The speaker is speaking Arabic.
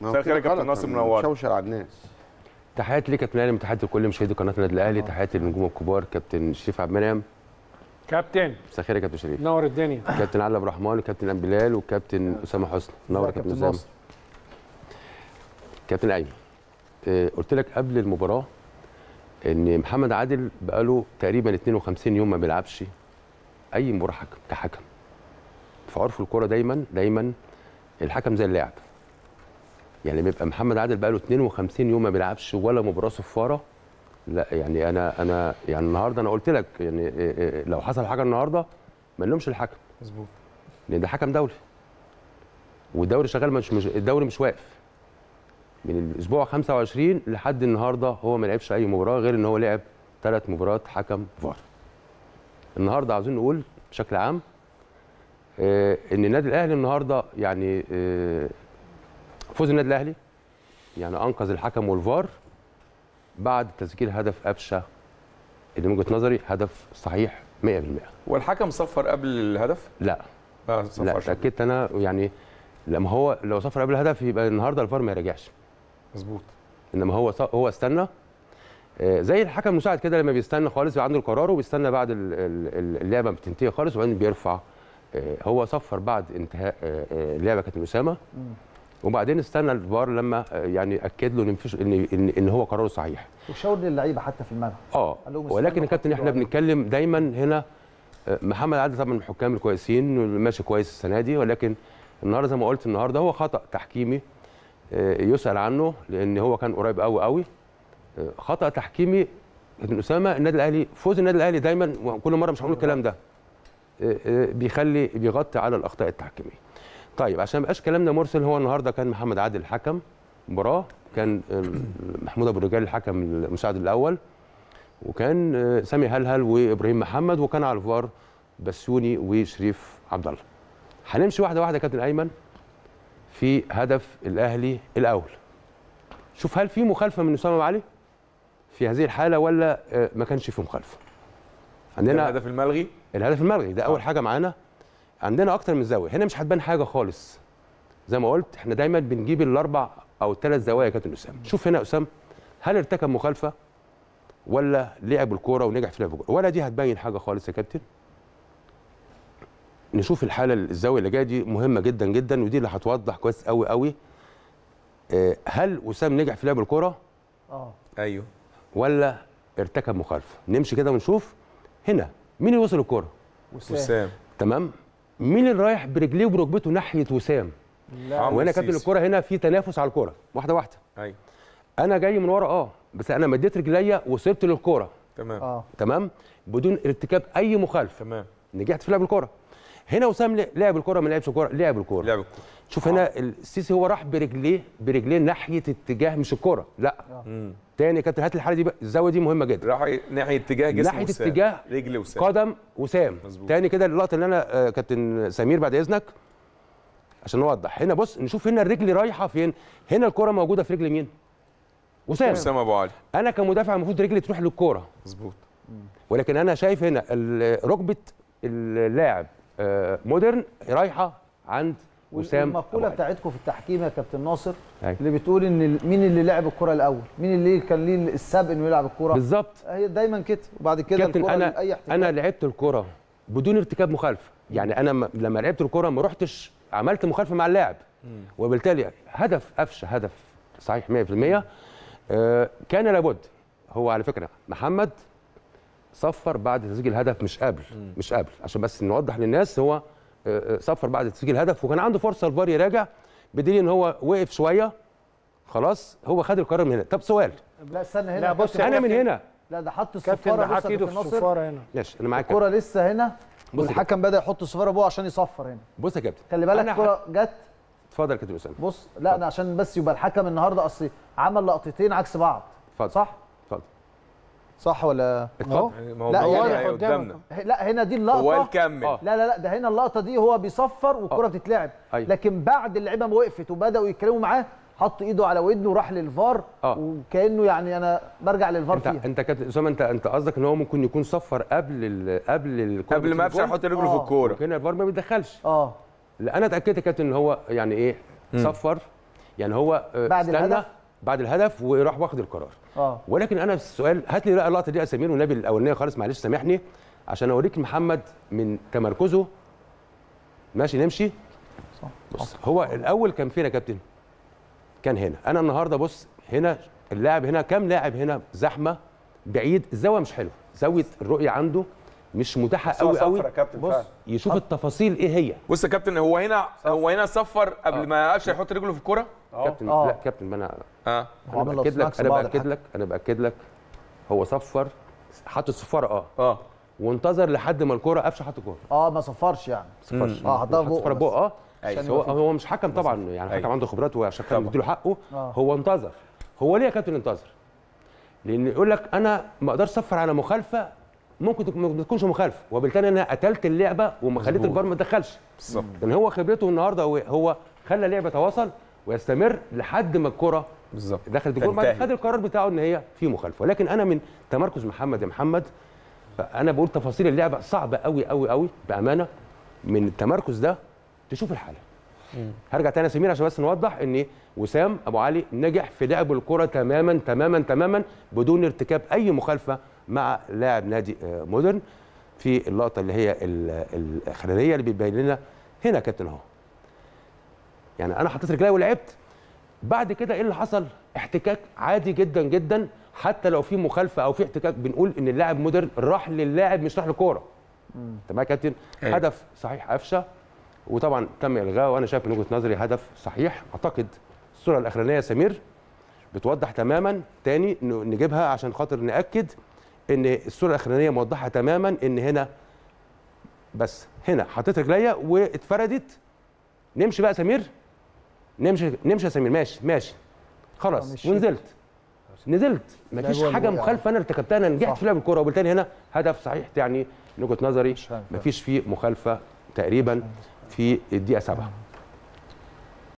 مساء الخير يا كابتن ناصر منور شوشر على الناس تحياتي ليك يا كابتن اهلا تحياتي لكل مشاهدي قناه النادي الاهلي آه. تحياتي للنجوم الكبار كابتن شريف عبد المنعم كابتن مساء الخير يا كابتن شريف نور الدنيا كابتن علي عبد الرحمن وكابتن ام بلال وكابتن اسامه حسني نور يا كابتن اسامه كابتن ايمن آه، قلت لك قبل المباراه ان محمد عادل بقاله تقريبا 52 يوم ما بيلعبش اي مباراه حكم كحكم في عرف الكوره دايما دايما الحكم زي اللاعب يعني بيبقى محمد عادل بقى له 52 يوم ما بيلعبش ولا مباراه صفاره لا يعني انا انا يعني النهارده انا قلت لك يعني إيه، إيه، إيه، لو حصل حاجه النهارده ما نلومش الحكم مظبوط لان ده حكم دولي والدوري شغال مش, مش الدوري مش واقف من الاسبوع 25 لحد النهارده هو ما لعبش اي مباراه غير ان هو لعب ثلاث مباريات حكم فار النهارده عاوزين نقول بشكل عام آه، ان النادي الاهلي النهارده يعني آه، فوز النادي الاهلي يعني انقذ الحكم والفار بعد تسجيل هدف قفشه اللي من وجهه نظري هدف صحيح 100% والحكم صفر قبل الهدف؟ لا آه لا اتاكدت انا يعني لما هو لو صفر قبل الهدف يبقى النهارده الفار ما يراجعش مظبوط انما هو هو استنى آه، زي الحكم المساعد كده لما بيستنى خالص بيبقى عنده القرار وبيستنى بعد اللعبه بتنتهي خالص وبعدين بيرفع آه، هو صفر بعد انتهاء آه، اللعبه كانت اسامه وبعدين استنى الفار لما آه، يعني اكد له ان مفيش ان ان هو قراره صحيح وشاور للعيبه حتى في الملعب اه ولكن يا كابتن احنا بنتكلم دايما هنا آه، محمد عادل طبعا من الحكام الكويسين ماشي كويس السنه دي ولكن النهارده زي ما قلت النهارده هو خطا تحكيمي آه، يسال عنه لان هو كان قريب قوي قوي خطا تحكيمي كابتن اسامه النادي الاهلي فوز النادي الاهلي دايما وكل مره مش هقول الكلام ده بيخلي بيغطي على الاخطاء التحكيميه طيب عشان ما يبقاش كلامنا مرسل هو النهارده كان محمد عادل الحكم مباراه كان محمود ابو الرجال الحكم المساعد الاول وكان آه، سامي هلهل وابراهيم محمد وكان على الفار بسيوني وشريف عبد الله هنمشي واحده واحده كابتن ايمن في هدف الاهلي الاول شوف هل في مخالفه من اسامه علي في هذه الحاله ولا آه، ما كانش في مخالفه عندنا الهدف الملغي الهدف الملغي ده اول آه. حاجه معانا عندنا اكتر من زاويه هنا مش هتبان حاجه خالص زي ما قلت احنا دايما بنجيب الاربع او الثلاث زوايا يا كابتن اسامه شوف هنا اسامه هل ارتكب مخالفه ولا لعب الكوره ونجح في لعب الكوره ولا دي هتبين حاجه خالص يا كابتن نشوف الحاله الزاويه اللي جايه دي مهمه جدا جدا ودي اللي هتوضح كويس قوي قوي آه، هل اسام نجح في لعب الكوره اه ايوه ولا ارتكب مخالفه نمشي كده ونشوف هنا مين اللي وصل الكوره وسام تمام مين اللي رايح برجليه وبركبته ناحيه وسام وانا كابتن الكره هنا في تنافس على الكره واحده واحده ايوه انا جاي من ورا اه بس انا مديت رجليا وصرت للكره تمام آه. تمام بدون ارتكاب اي مخالفه تمام نجحت في لعب الكره هنا وسام لعب الكره ما لعبش الكره لعب الكره لعب الكره شوف آه. هنا السيسي هو راح برجليه برجليه ناحيه اتجاه مش الكره لا آه. تاني كابتن هات الحاله دي بقى الزاويه دي مهمه جدا راح ناحيه اتجاه جسم ناحيه وسام. اتجاه رجل وسام قدم وسام مزبوط. تاني كده اللقطه اللي انا آه، كابتن سمير بعد اذنك عشان نوضح هنا بص نشوف هنا الرجل رايحه فين هنا الكره موجوده في رجل مين وسام وسام ابو علي انا كمدافع المفروض رجلي تروح للكوره مظبوط ولكن انا شايف هنا ركبه اللاعب آه، مودرن رايحه عند وسام المقوله بتاعتكم في التحكيم يا كابتن ناصر أي. أيوة. اللي بتقول ان مين اللي لعب الكره الاول مين اللي كان ليه السبق انه يلعب الكره بالظبط هي دايما كده وبعد كده الكره انا اي انا لعبت الكره بدون ارتكاب مخالفه يعني انا لما لعبت الكره ما رحتش عملت مخالفه مع اللاعب وبالتالي هدف قفشه هدف صحيح 100% آه كان لابد هو على فكره محمد صفر بعد تسجيل هدف مش قبل مش قبل عشان بس نوضح للناس هو صفر بعد تسجيل هدف وكان عنده فرصه الفار يراجع بدليل ان هو وقف شويه خلاص هو خد القرار من هنا طب سؤال لا استنى هنا لا بص انا من هنا لا ده حط الصفاره حط ايده في الصفاره هنا ماشي انا معاك الكره لسه هنا والحكم بدا يحط الصفاره بوه عشان يصفر هنا بص يا كابتن خلي بالك الكره جت اتفضل يا كابتن اسامه بص لا انا عشان بس يبقى الحكم النهارده اصل عمل لقطتين عكس بعض اتفضل صح صح ولا اهو يعني لا يعني قدامنا لا هنا دي اللقطه هو لا لا لا ده هنا اللقطه دي هو بيصفر والكره آه. بتتلعب أيوه. لكن بعد اللعيبه ما وقفت وبداوا يتكلموا معاه حط ايده على ودنه وراح للفار آه. وكانه يعني انا برجع للفار انت فيها انت كابتن اسامه انت انت قصدك ان هو ممكن يكون صفر قبل ال قبل الكوره قبل ما يفشل يحط رجله في آه. الكوره هنا الفار ما بيتدخلش اه لا انا اتاكدت يا كابتن ان هو يعني ايه صفر يعني هو آه، بعد استنى بعد الهدف وراح واخد القرار آه. ولكن انا السؤال هات لي اللقطه دي يا سمير والنبي الاولانيه خالص معلش سامحني عشان اوريك محمد من تمركزه ماشي نمشي صح بص هو الاول كان فين يا كابتن كان هنا انا النهارده بص هنا اللاعب هنا كم لاعب هنا زحمه بعيد الزاويه مش حلوه زاويه الرؤيه عنده مش متاحه قوي قوي بص يشوف أه. التفاصيل ايه هي بص يا كابتن هو هنا هو هنا صفر قبل أه. ما قفشه يحط رجله في الكوره آه. كابتن أه. لا كابتن ما انا اه انا باكد لك انا باكد لك انا باكد لك هو صفر حط الصفاره اه اه وانتظر لحد ما الكوره قفشه حط الكوره اه ما صفرش يعني صفرش اه حطها بقى صفرها بقى اه هو هو مش حكم طبعا يعني حكم أيوه. عنده خبرات وعشان كان مديله حقه آه. هو انتظر هو ليه يا كابتن انتظر لان يقول لك انا ما اقدرش اصفر على مخالفه ممكن ما تكونش مخالفه وبالتالي انا قتلت اللعبه وما خليت الفار ما دخلش بالظبط لان هو خبرته النهارده هو خلى اللعبه تواصل ويستمر لحد ما الكره بالظبط دخلت الجول بعد خد القرار بتاعه ان هي في مخالفه ولكن انا من تمركز محمد يا محمد انا بقول تفاصيل اللعبه صعبه قوي قوي قوي بامانه من التمركز ده تشوف الحاله هرجع تاني يا سمير عشان بس نوضح ان وسام ابو علي نجح في لعب الكره تماما تماما تماما بدون ارتكاب اي مخالفه مع لاعب نادي آه، مودرن في اللقطه اللي هي الاخرانيه اللي بتبين لنا هنا يا كابتن اهو يعني انا حطيت رجلي ولعبت بعد كده ايه اللي حصل احتكاك عادي جدا جدا حتى لو في مخالفه او في احتكاك بنقول ان اللاعب مودرن راح للاعب مش راح للكوره تمام يا كابتن أيوة. هدف صحيح قفشه وطبعا تم الغاء وانا شايف من وجهه نظري هدف صحيح اعتقد الصوره الاخرانيه سمير بتوضح تماما تاني نجيبها عشان خاطر ناكد ان الصوره الاخرانيه موضحه تماما ان هنا بس هنا حطيت رجليا واتفردت نمشي بقى سمير نمشي نمشي يا سمير ماشي ماشي خلاص ونزلت نزلت مفيش حاجه مخالفه انا ارتكبتها انا نجحت في لعب الكوره وبالتالي هنا هدف صحيح يعني من وجهه نظري مفيش فيه مخالفه تقريبا في الدقيقه 7